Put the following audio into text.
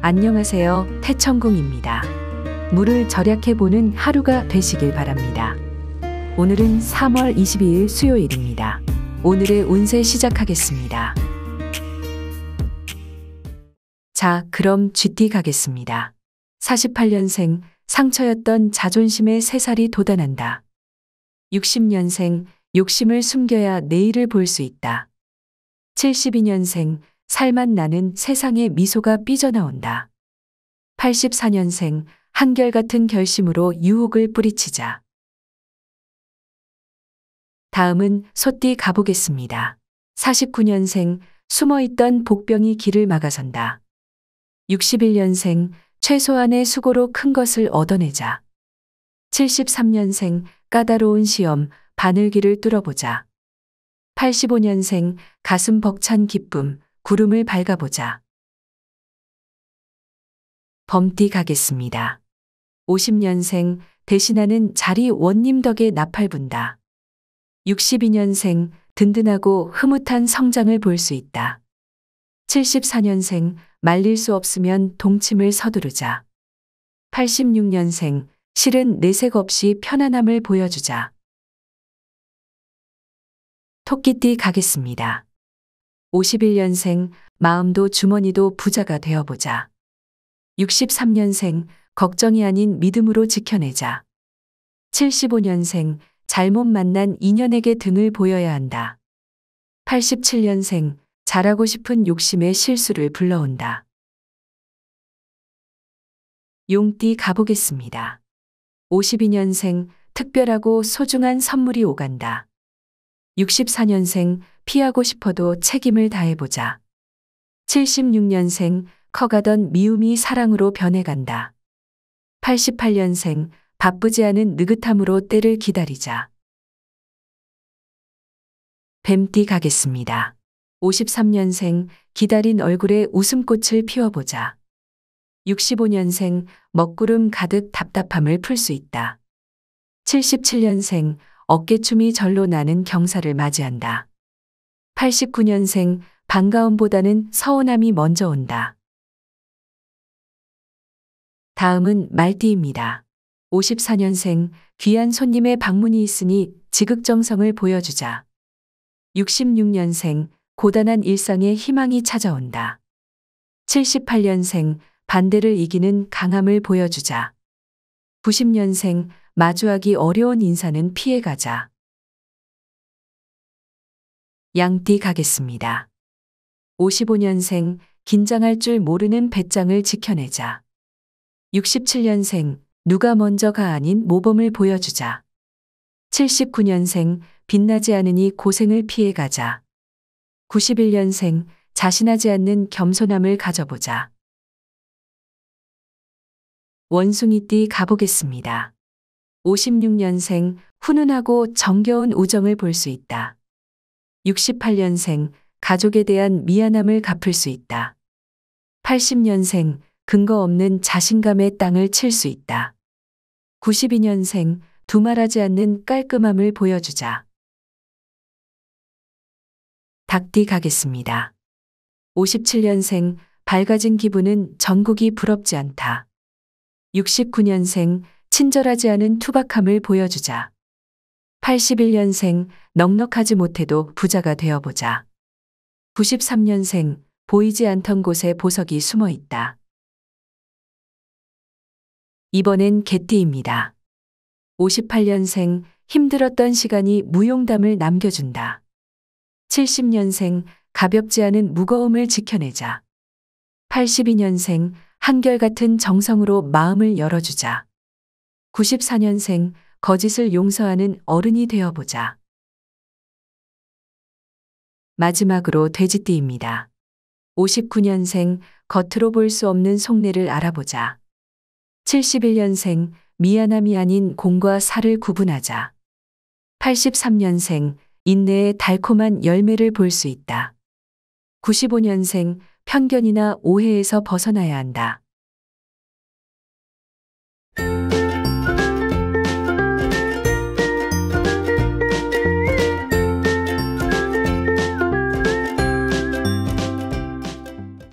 안녕하세요. 태천궁입니다. 물을 절약해보는 하루가 되시길 바랍니다. 오늘은 3월 22일 수요일입니다. 오늘의 운세 시작하겠습니다. 자, 그럼 쥐띠 가겠습니다. 48년생 상처였던 자존심의 새살이 돋아난다. 60년생 욕심을 숨겨야 내일을 볼 수 있다. 72년생 살맛 나는 세상의 미소가 삐져나온다. 84년생 한결같은 결심으로 유혹을 뿌리치자. 다음은 소띠 가보겠습니다. 49년생 숨어있던 복병이 길을 막아선다. 61년생 최소한의 수고로 큰 것을 얻어내자. 73년생 까다로운 시험 바늘길을 뚫어보자. 85년생 가슴 벅찬 기쁨 구름을 밟아보자. 범띠 가겠습니다. 50년생 대신하는 자리 원님 덕에 나팔 분다. 62년생 든든하고 흐뭇한 성장을 볼 수 있다. 74년생 말릴 수 없으면 동침을 서두르자. 86년생 실은 내색 없이 편안함을 보여주자. 토끼띠 가겠습니다. 51년생 마음도 주머니도 부자가 되어보자. 63년생 걱정이 아닌 믿음으로 지켜내자. 75년생 잘못 만난 인연에게 등을 보여야 한다. 87년생 잘하고 싶은 욕심에 실수를 불러온다. 용띠 가보겠습니다. 52년생 특별하고 소중한 선물이 오간다. 64년생 피하고 싶어도 책임을 다해보자. 76년생 커가던 미움이 사랑으로 변해간다. 88년생 바쁘지 않은 느긋함으로 때를 기다리자. 뱀띠 가겠습니다. 53년생 기다린 얼굴에 웃음꽃을 피워보자. 65년생 먹구름 가득 답답함을 풀 수 있다. 77년생 어깨춤이 절로 나는 경사를 맞이한다. 89년생 반가움보다는 서운함이 먼저 온다. 다음은 말띠입니다. 54년생 귀한 손님의 방문이 있으니 지극정성을 보여주자. 66년생 고단한 일상에 희망이 찾아온다. 78년생 반대를 이기는 강함을 보여주자. 90년생 마주하기 어려운 인사는 피해가자. 양띠 가겠습니다. 55년생 긴장할 줄 모르는 배짱을 지켜내자. 67년생 누가 먼저가 아닌 모범을 보여주자. 79년생 빛나지 않으니 고생을 피해가자. 91년생 자신하지 않는 겸손함을 가져보자. 원숭이띠 가보겠습니다. 56년생 훈훈하고 정겨운 우정을 볼 수 있다. 68년생 가족에 대한 미안함을 갚을 수 있다. 80년생 근거 없는 자신감의 땅을 칠 수 있다. 92년생 두말하지 않는 깔끔함을 보여주자. 닭띠 가겠습니다. 57년생 밝아진 기분은 전국이 부럽지 않다. 69년생 친절하지 않은 투박함을 보여주자. 81년생 넉넉하지 못해도 부자가 되어보자. 93년생 보이지 않던 곳에 보석이 숨어 있다. 이번엔 개띠입니다. 58년생 힘들었던 시간이 무용담을 남겨준다. 70년생 가볍지 않은 무거움을 지켜내자. 82년생 한결같은 정성으로 마음을 열어주자. 94년생 거짓을 용서하는 어른이 되어보자. 마지막으로 돼지띠입니다. 59년생 겉으로 볼 수 없는 속내를 알아보자. 71년생 미안함이 아닌 공과 살을 구분하자. 83년생 인내의 달콤한 열매를 볼 수 있다. 95년생 편견이나 오해에서 벗어나야 한다.